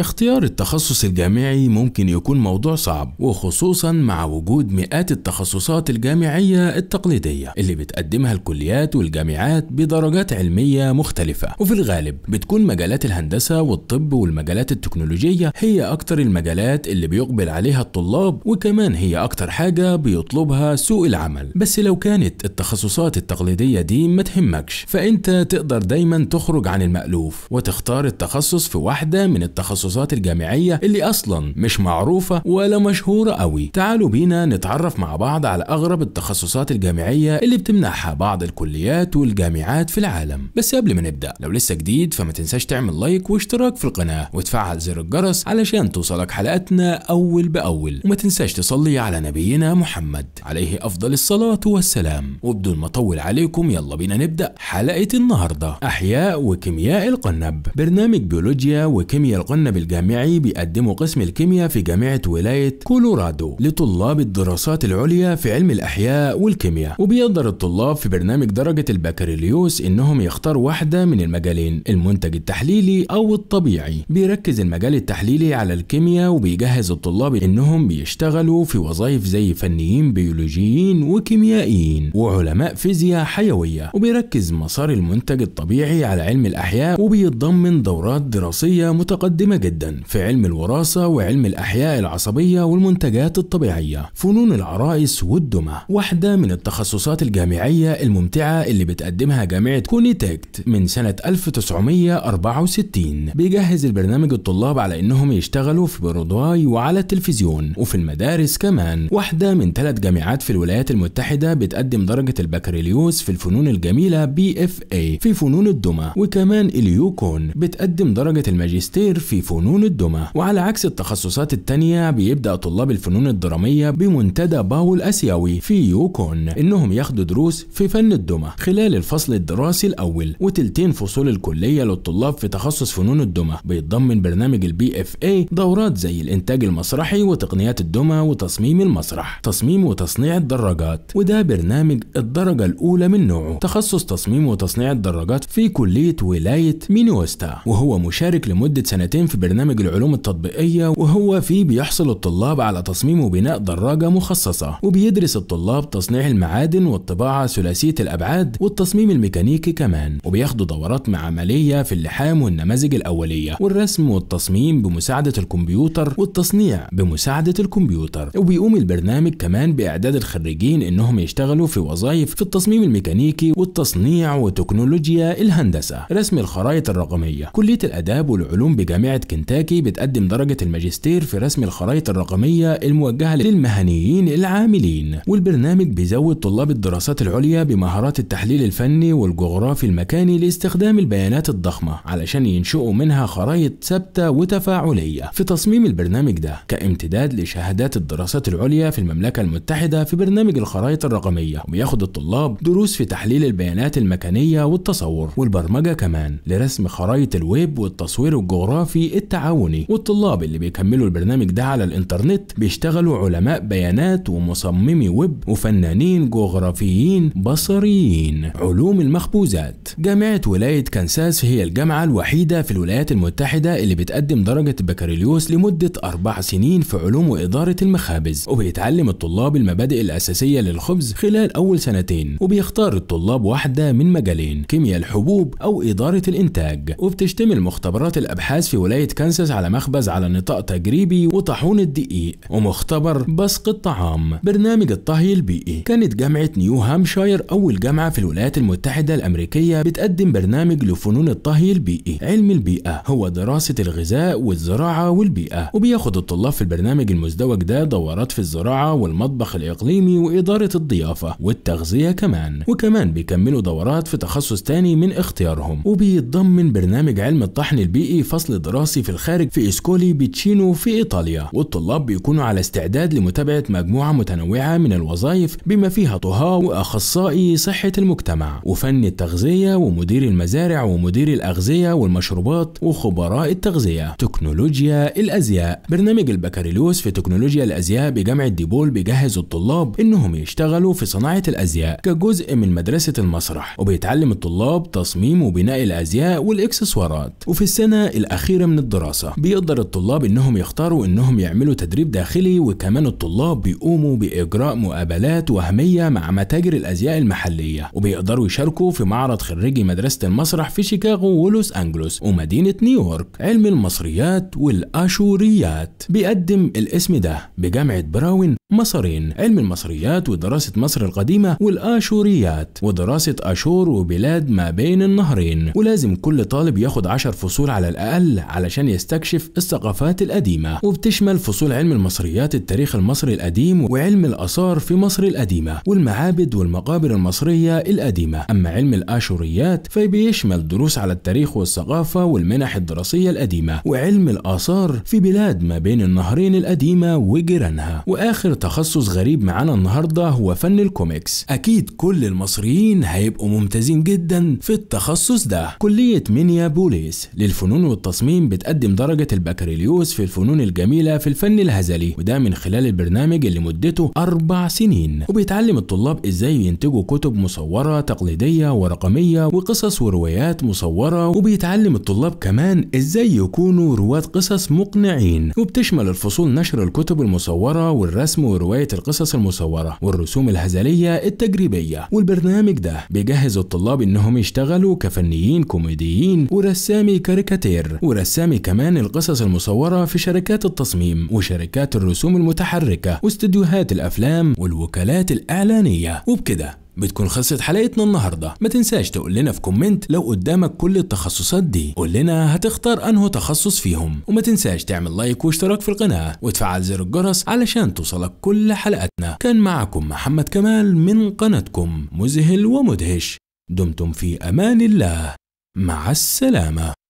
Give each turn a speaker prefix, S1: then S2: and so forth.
S1: اختيار التخصص الجامعي ممكن يكون موضوع صعب وخصوصا مع وجود مئات التخصصات الجامعية التقليدية اللي بتقدمها الكليات والجامعات بدرجات علمية مختلفة وفي الغالب بتكون مجالات الهندسة والطب والمجالات التكنولوجية هي أكتر المجالات اللي بيقبل عليها الطلاب وكمان هي أكتر حاجة بيطلبها سوق العمل بس لو كانت التخصصات التقليدية دي ما تهمكش فأنت تقدر دايما تخرج عن المألوف وتختار التخصص في واحدة من التخصصات التخصصات الجامعية اللي أصلا مش معروفة ولا مشهورة قوي تعالوا بينا نتعرف مع بعض على أغرب التخصصات الجامعية اللي بتمنحها بعض الكليات والجامعات في العالم بس قبل ما نبدأ لو لسه جديد فما تنساش تعمل لايك واشتراك في القناة وتفعل زر الجرس علشان توصلك حلقاتنا أول بأول وما تنساش تصلي على نبينا محمد عليه أفضل الصلاة والسلام وبدون ما أطول عليكم يلا بينا نبدأ حلقة النهاردة أحياء وكيمياء القنب برنامج بيولوجيا وكيمياء القنب المنهب الجامعي بيقدمه قسم الكيمياء في جامعة ولاية كولورادو لطلاب الدراسات العليا في علم الأحياء والكيمياء وبيقدر الطلاب في برنامج درجة البكالوريوس إنهم يختاروا واحدة من المجالين المنتج التحليلي أو الطبيعي بيركز المجال التحليلي على الكيمياء وبيجهز الطلاب إنهم بيشتغلوا في وظائف زي فنيين بيولوجيين وكيميائيين وعلماء فيزياء حيوية وبيركز مسار المنتج الطبيعي على علم الأحياء وبيتضمن دورات دراسية متقدمة جدا جدا في علم الوراثة وعلم الأحياء العصبية والمنتجات الطبيعية فنون العرائس والدمى واحدة من التخصصات الجامعية الممتعة اللي بتقدمها جامعة كونيتكت من سنة 1964 بيجهز البرنامج الطلاب على إنهم يشتغلوا في برودواي وعلى التلفزيون وفي المدارس كمان واحدة من ثلاث جامعات في الولايات المتحدة بتقدم درجة البكالوريوس في الفنون الجميلة بي اف اي في فنون الدمى وكمان اليوكون بتقدم درجة الماجستير في فنون فنون الدمى وعلى عكس التخصصات التانية بيبدأ طلاب الفنون الدرامية بمنتدى باو الآسيوي في يوكون إنهم ياخدوا دروس في فن الدمى خلال الفصل الدراسي الأول وتلتين فصول الكلية للطلاب في تخصص فنون الدمى بيتضمن برنامج البي اف اي دورات زي الإنتاج المسرحي وتقنيات الدمى وتصميم المسرح تصميم وتصنيع الدراجات وده برنامج الدرجة الأولى من نوعه تخصص تصميم وتصنيع الدراجات في كلية ولاية مينوستا وهو مشارك لمدة سنتين في في برنامج العلوم التطبيقية وهو فيه بيحصل الطلاب على تصميم وبناء دراجة مخصصة وبيدرس الطلاب تصنيع المعادن والطباعة ثلاثية الأبعاد والتصميم الميكانيكي كمان وبياخدوا دورات معملية في اللحام والنماذج الأولية والرسم والتصميم بمساعدة الكمبيوتر والتصنيع بمساعدة الكمبيوتر وبيقوم البرنامج كمان بإعداد الخريجين إنهم يشتغلوا في وظائف في التصميم الميكانيكي والتصنيع وتكنولوجيا الهندسة رسم الخرائط الرقمية كلية الآداب والعلوم بجامعة كنتاكي بتقدم درجة الماجستير في رسم الخرائط الرقمية الموجهة للمهنيين العاملين والبرنامج بيزود طلاب الدراسات العليا بمهارات التحليل الفني والجغرافي المكاني لاستخدام البيانات الضخمة علشان ينشئوا منها خرائط ثابتة وتفاعلية في تصميم البرنامج ده كامتداد لشهادات الدراسات العليا في المملكة المتحدة في برنامج الخرائط الرقمية وبياخد الطلاب دروس في تحليل البيانات المكانية والتصور والبرمجة كمان لرسم خرائط الويب والتصوير الجغرافي التعاوني والطلاب اللي بيكملوا البرنامج ده على الانترنت بيشتغلوا علماء بيانات ومصممي ويب وفنانين جغرافيين بصريين علوم المخبوزات جامعة ولاية كانساس هي الجامعة الوحيدة في الولايات المتحدة اللي بتقدم درجة البكالوريوس لمدة أربع سنين في علوم وإدارة المخابز وبيتعلم الطلاب المبادئ الأساسية للخبز خلال أول سنتين وبيختار الطلاب واحدة من مجالين كيمياء الحبوب أو إدارة الإنتاج وبتشتمل مختبرات الأبحاث في ولاية ولاية على مخبز على نطاق تجريبي وطاحون الدقيق ومختبر بسق الطعام برنامج الطهي البيئي كانت جامعة نيو هامشاير أول جامعة في الولايات المتحدة الأمريكية بتقدم برنامج لفنون الطهي البيئي علم البيئة هو دراسة الغذاء والزراعة والبيئة وبياخد الطلاب في البرنامج المزدوج ده دورات في الزراعة والمطبخ الإقليمي وإدارة الضيافة والتغذية كمان وكمان بيكملوا دورات في تخصص تاني من اختيارهم وبيتضمن برنامج علم الطحن البيئي فصل دراسي الدراسي في الخارج في إسكولي بيتشينو في إيطاليا والطلاب بيكونوا على استعداد لمتابعة مجموعة متنوعة من الوظائف بما فيها طهاء وأخصائي صحة المجتمع وفن التغذية ومدير المزارع ومدير الأغذية والمشروبات وخبراء التغذية تكنولوجيا الأزياء برنامج البكالوريوس في تكنولوجيا الأزياء بجامعة ديبول بيجهز الطلاب إنهم يشتغلوا في صناعة الأزياء كجزء من مدرسة المسرح وبيتعلم الطلاب تصميم وبناء الأزياء والإكسسوارات وفي السنة الأخيرة من الدراسة بيقدر الطلاب انهم يختاروا انهم يعملوا تدريب داخلي وكمان الطلاب بيقوموا باجراء مقابلات وهمية مع متاجر الازياء المحلية وبيقدروا يشاركوا في معرض خريجي مدرسة المسرح في شيكاغو ولوس انجلوس ومدينة نيويورك علم المصريات والاشوريات بيقدم الاسم ده بجامعة براون مصرين علم المصريات ودراسة مصر القديمة والاشوريات ودراسة اشور وبلاد ما بين النهرين ولازم كل طالب ياخد 10 فصول على الاقل علشان علشان يستكشف الثقافات القديمة وبتشمل فصول علم المصريات التاريخ المصري القديم وعلم الآثار في مصر القديمة والمعابد والمقابر المصرية القديمة أما علم الآشوريات فبيشمل دروس على التاريخ والثقافة والمنح الدراسية القديمة وعلم الآثار في بلاد ما بين النهرين القديمة وجيرانها وآخر تخصص غريب معانا النهاردة هو فن الكوميكس أكيد كل المصريين هيبقوا ممتازين جدا في التخصص ده كلية مينيا بوليس للفنون والتصميم بتقدم بتقدم درجة البكالوريوس في الفنون الجميلة في الفن الهزلي وده من خلال البرنامج اللي مدته أربع سنين وبيتعلم الطلاب إزاي ينتجوا كتب مصورة تقليدية ورقمية وقصص وروايات مصورة وبيتعلم الطلاب كمان إزاي يكونوا رواة قصص مقنعين وبتشمل الفصول نشر الكتب المصورة والرسم ورواية القصص المصورة والرسوم الهزلية التجريبية والبرنامج ده بيجهز الطلاب إنهم يشتغلوا كفنيين كوميديين ورسامي كاريكاتير ورسام استخدام كمان القصص المصورة في شركات التصميم وشركات الرسوم المتحركة واستديوهات الأفلام والوكالات الإعلانية وبكده بتكون خلصت حلقتنا النهاردة ما تنساش تقول لنا في كومنت لو قدامك كل التخصصات دي قول لنا هتختار انه تخصص فيهم وما تنساش تعمل لايك واشتراك في القناة وتفعل زر الجرس علشان توصلك كل حلقاتنا كان معكم محمد كمال من قناتكم مذهل ومدهش دمتم في امان الله مع السلامه